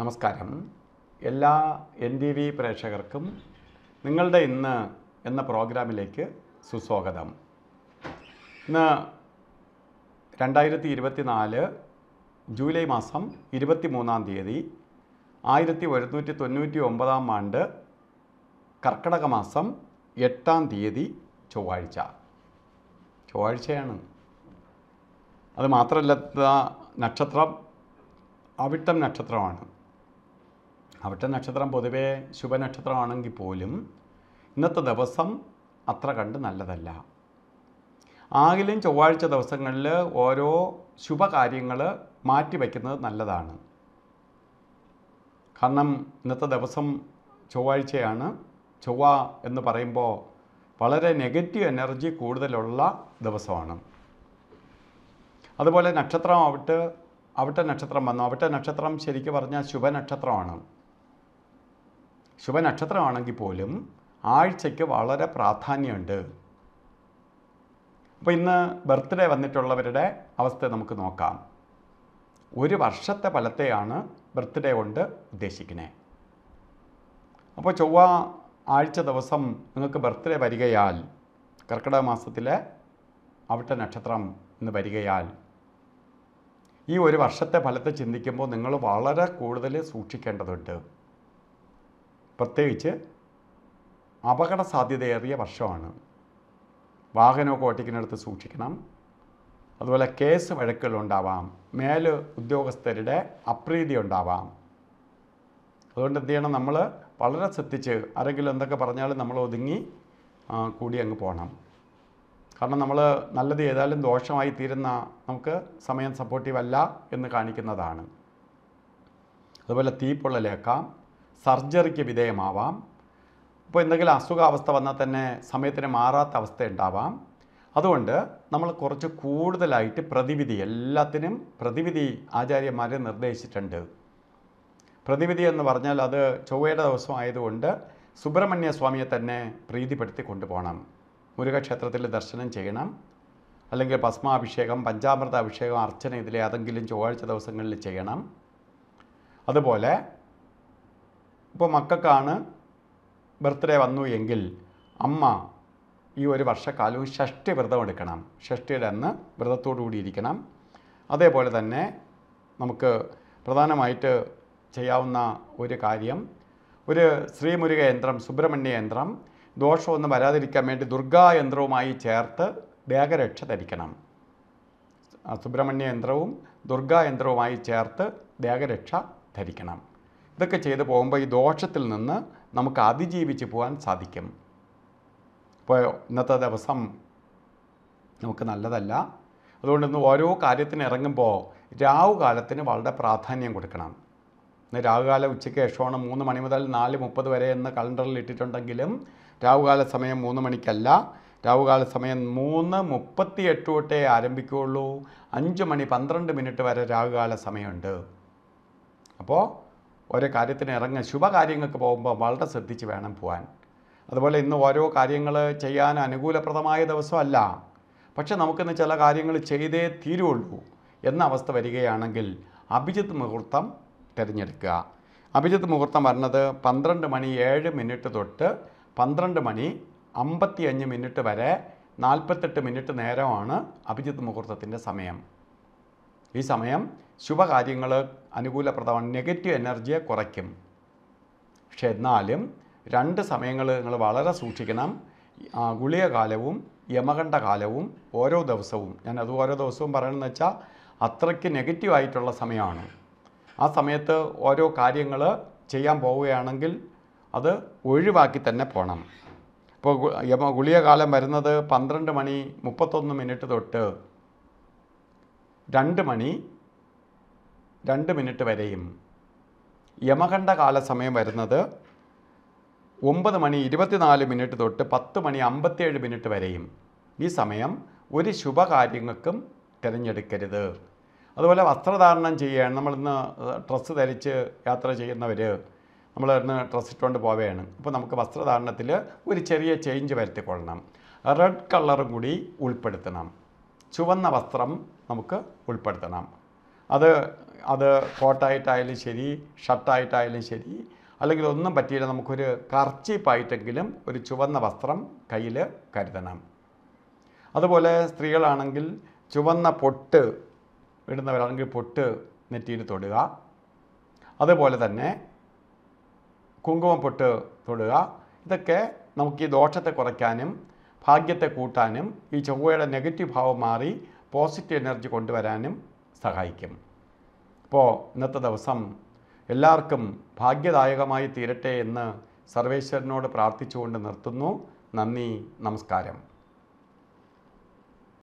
നമസ്കാരം എല്ലാ N T V പ്രേക്ഷകർക്കും നിങ്ങളുടെ ഇന്ന് എന്ന പ്രോഗ്രാമിലേക്ക് സുസ്വാഗതം ഇന്ന് രണ്ടായിരത്തി ഇരുപത്തി നാല് ജൂലൈ മാസം ഇരുപത്തി മൂന്നാം തീയതി ആയിരത്തി ഒരുന്നൂറ്റി തൊണ്ണൂറ്റി ഒമ്പതാം ആണ്ട് കർക്കടക മാസം എട്ടാം തീയതി ചൊവ്വാഴ്ച ചൊവ്വാഴ്ചയാണ് അത് മാത്രമല്ല നക്ഷത്രം അവിട്ടം നക്ഷത്രമാണ് അവിടുത്തെ നക്ഷത്രം പൊതുവേ ശുഭനക്ഷത്രമാണെങ്കിൽ പോലും ഇന്നത്തെ ദിവസം അത്ര കണ്ട് നല്ലതല്ല ആകിലും ചൊവ്വാഴ്ച ദിവസങ്ങളിൽ ഓരോ ശുഭകാര്യങ്ങൾ മാറ്റിവെക്കുന്നത് നല്ലതാണ് കാരണം ഇന്നത്തെ ദിവസം ചൊവ്വാഴ്ചയാണ് ചൊവ്വ എന്ന് പറയുമ്പോൾ വളരെ നെഗറ്റീവ് എനർജി കൂടുതലുള്ള ദിവസമാണ് അതുപോലെ നക്ഷത്രം അവിട്ട് അവിട്ട നക്ഷത്രം വന്നു അവിട്ട നക്ഷത്രം ശരിക്കും പറഞ്ഞാൽ ശുഭനക്ഷത്രമാണ് ശിവനക്ഷത്രമാണെങ്കിൽ പോലും ആഴ്ചയ്ക്ക് വളരെ പ്രാധാന്യമുണ്ട് അപ്പോൾ ഇന്ന് ബർത്ത്ഡേ വന്നിട്ടുള്ളവരുടെ അവസ്ഥ നമുക്ക് നോക്കാം ഒരു വർഷത്തെ ഫലത്തെയാണ് ബർത്ത്ഡേ കൊണ്ട് ഉദ്ദേശിക്കുന്നത് അപ്പോൾ ചൊവ്വ ആഴ്ച ദിവസം നിങ്ങൾക്ക് ബർത്ത്ഡേ വരികയാൽ കർക്കിടക മാസത്തിലെ അവിട്ട നക്ഷത്രം എന്ന് വരികയാൽ ഈ ഒരു വർഷത്തെ ഫലത്തെ ചിന്തിക്കുമ്പോൾ നിങ്ങൾ വളരെ കൂടുതൽ സൂക്ഷിക്കേണ്ടതുണ്ട് പ്രത്യേകിച്ച് അപകട സാധ്യതയേറിയ വർഷമാണ് വാഹനമൊക്കെ ഓട്ടിക്കുന്നിടത്ത് സൂക്ഷിക്കണം അതുപോലെ കേസ് വഴക്കുകളുണ്ടാവാം മേല് ഉദ്യോഗസ്ഥരുടെ അപ്രീതി ഉണ്ടാവാം അതുകൊണ്ട് എന്ത് ചെയ്യണം നമ്മൾ വളരെ ശ്രദ്ധിച്ച് ആരെങ്കിലും എന്തൊക്കെ പറഞ്ഞാലും നമ്മൾ ഒതുങ്ങി കൂടി അങ്ങ് പോകണം കാരണം നമ്മൾ നല്ലത് ചെയ്താലും ദോഷമായി തീരുന്ന നമുക്ക് സമയം സപ്പോർട്ടീവ് അല്ല എന്ന് കാണിക്കുന്നതാണ് അതുപോലെ തീപ്പൊള്ളലേക്കാം സർജറിക്ക് വിധേയമാവാം ഇപ്പോൾ എന്തെങ്കിലും അസുഖാവസ്ഥ വന്നാൽ തന്നെ സമയത്തിന് മാറാത്ത അവസ്ഥ ഉണ്ടാവാം അതുകൊണ്ട് നമ്മൾ കുറച്ച് കൂടുതലായിട്ട് പ്രതിവിധി എല്ലാത്തിനും പ്രതിവിധി ആചാര്യന്മാർ നിർദ്ദേശിച്ചിട്ടുണ്ട് പ്രതിവിധി എന്ന് പറഞ്ഞാൽ അത് ചൊവ്വയുടെ ദിവസം ആയതുകൊണ്ട് സുബ്രഹ്മണ്യ സ്വാമിയെ തന്നെ പ്രീതിപ്പെടുത്തി കൊണ്ടുപോകണം മുരുകക്ഷേത്രത്തിൽ ദർശനം ചെയ്യണം അല്ലെങ്കിൽ ഭസ്മാഭിഷേകം പഞ്ചാമൃത അഭിഷേകം അർച്ചന ഇതിലെ ഏതെങ്കിലും ചൊവ്വാഴ്ച ദിവസങ്ങളിൽ ചെയ്യണം അതുപോലെ ഇപ്പോൾ മക്കൾക്കാണ് ബർത്ത്ഡേ വന്നു എങ്കിൽ അമ്മ ഈ ഒരു വർഷക്കാലവും ഷഷ്ടി വ്രതം എടുക്കണം ഷഷ്ടിയുടെ അന്ന് വ്രതത്തോടു കൂടി ഇരിക്കണം അതേപോലെ തന്നെ നമുക്ക് പ്രധാനമായിട്ട് ചെയ്യാവുന്ന ഒരു കാര്യം ഒരു ശ്രീമുരുക യന്ത്രം സുബ്രഹ്മണ്യ യന്ത്രം ദോഷമൊന്നും വരാതിരിക്കാൻ വേണ്ടി ദുർഗാ യന്ത്രവുമായി ചേർത്ത് ദേഹരക്ഷ ധരിക്കണം സുബ്രഹ്മണ്യ യന്ത്രവും ദുർഗാ യന്ത്രവുമായി ചേർത്ത് ദേഹരക്ഷ ധരിക്കണം ഇതൊക്കെ ചെയ്തു പോകുമ്പോൾ ഈ ദോഷത്തിൽ നിന്ന് നമുക്ക് അതിജീവിച്ച് പോകാൻ സാധിക്കും ഇപ്പോൾ ഇന്നത്തെ ദിവസം നമുക്ക് നല്ലതല്ല അതുകൊണ്ട് ഇന്ന് ഓരോ കാര്യത്തിന് ഇറങ്ങുമ്പോൾ രാവുകാലത്തിന് വളരെ പ്രാധാന്യം കൊടുക്കണം ഇന്ന് രാവുകാലം ഉച്ചയ്ക്ക് ശേഷമാണ് മൂന്ന് മണി മുതൽ നാല് മുപ്പത് വരെ എന്ന് കലണ്ടറിൽ ഇട്ടിട്ടുണ്ടെങ്കിലും രാവുകാല സമയം മൂന്ന് മണിക്കല്ല രാവുകാല സമയം മൂന്ന് മുപ്പത്തി എട്ട് തൊട്ടേ ആരംഭിക്കുകയുള്ളൂ അഞ്ച് മണി പന്ത്രണ്ട് മിനിറ്റ് വരെ രാവുകാല സമയമുണ്ട് അപ്പോൾ ഓരോ കാര്യത്തിന് ഇറങ്ങുക ശുഭകാര്യങ്ങൾക്ക് പോകുമ്പോൾ വളരെ ശ്രദ്ധിച്ച് വേണം പോകാൻ അതുപോലെ ഇന്ന് ഓരോ കാര്യങ്ങൾ ചെയ്യാൻ അനുകൂലപ്രദമായ ദിവസമല്ല പക്ഷെ നമുക്കിന്ന് ചില കാര്യങ്ങൾ ചെയ്തേ തീരുള്ളൂ എന്ന അവസ്ഥ വരികയാണെങ്കിൽ അഭിജിത്ത് മുഹൂർത്തം തിരഞ്ഞെടുക്കുക അഭിജിത്ത് മുഹൂർത്തം വരുന്നത് പന്ത്രണ്ട് മണി ഏഴ് മിനിറ്റ് തൊട്ട് പന്ത്രണ്ട് മണി അഞ്ച് മിനിറ്റ് വരെ നാൽപ്പത്തെട്ട് മിനിറ്റ് നേരമാണ് അഭിജിത്ത് മുഹൂർത്തത്തിൻ്റെ സമയം ഈ സമയം ശുഭകാര്യങ്ങൾ അനുകൂലപ്രദമാണ് നെഗറ്റീവ് എനർജിയെ കുറയ്ക്കും പക്ഷെ എന്നാലും രണ്ട് സമയങ്ങൾ നിങ്ങൾ വളരെ സൂക്ഷിക്കണം ഗുളികകാലവും കാലവും കാലവും ഓരോ ദിവസവും ഞാൻ അത് ഓരോ ദിവസവും പറയണമെന്ന് വെച്ചാൽ അത്രയ്ക്ക് നെഗറ്റീവായിട്ടുള്ള സമയമാണ് ആ സമയത്ത് ഓരോ കാര്യങ്ങൾ ചെയ്യാൻ പോവുകയാണെങ്കിൽ അത് ഒഴിവാക്കി തന്നെ പോകണം ഇപ്പോൾ യമ ഗുളികകാലം കാലം വരുന്നത് പന്ത്രണ്ട് മണി മുപ്പത്തൊന്ന് മിനിറ്റ് തൊട്ട് രണ്ട് മണി രണ്ട് മിനിറ്റ് വരെയും യമകണ്ഠ കാലസമയം വരുന്നത് ഒമ്പത് മണി ഇരുപത്തിനാല് മിനിറ്റ് തൊട്ട് പത്ത് മണി അമ്പത്തിയേഴ് മിനിറ്റ് വരെയും ഈ സമയം ഒരു ശുഭകാര്യങ്ങൾക്കും തിരഞ്ഞെടുക്കരുത് അതുപോലെ വസ്ത്രധാരണം ചെയ്യുകയാണ് നമ്മളിന്ന് ഡ്രസ്സ് ധരിച്ച് യാത്ര ചെയ്യുന്നവർ നമ്മൾ ഇന്ന് ഡ്രസ്സ് ഇട്ടുകൊണ്ട് പോവുകയാണ് അപ്പോൾ നമുക്ക് വസ്ത്രധാരണത്തിൽ ഒരു ചെറിയ ചേഞ്ച് വരുത്തിക്കൊള്ളണം റെഡ് കളറും കൂടി ഉൾപ്പെടുത്തണം ചുവന്ന വസ്ത്രം നമുക്ക് ഉൾപ്പെടുത്തണം അത് അത് കോട്ടായിട്ടായാലും ശരി ഷർട്ടായിട്ടായാലും ശരി അല്ലെങ്കിൽ ഒന്നും പറ്റിയില്ല നമുക്കൊരു കർച്ചീപ്പായിട്ടെങ്കിലും ഒരു ചുവന്ന വസ്ത്രം കയ്യിൽ കരുതണം അതുപോലെ സ്ത്രീകളാണെങ്കിൽ ചുവന്ന പൊട്ട് ഇടുന്നവരാണെങ്കിൽ പൊട്ട് നെറ്റിയിൽ തൊടുക അതുപോലെ തന്നെ കുങ്കുമം പൊട്ട് തൊടുക ഇതൊക്കെ നമുക്ക് ഈ ദോഷത്തെ കുറയ്ക്കാനും ഭാഗ്യത്തെ കൂട്ടാനും ഈ ചൊവ്വയുടെ നെഗറ്റീവ് ഭാവം മാറി പോസിറ്റീവ് എനർജി കൊണ്ടുവരാനും സഹായിക്കും അപ്പോൾ ഇന്നത്തെ ദിവസം എല്ലാവർക്കും ഭാഗ്യദായകമായി തീരട്ടെ എന്ന് സർവേശ്വരനോട് പ്രാർത്ഥിച്ചുകൊണ്ട് നിർത്തുന്നു നന്ദി നമസ്കാരം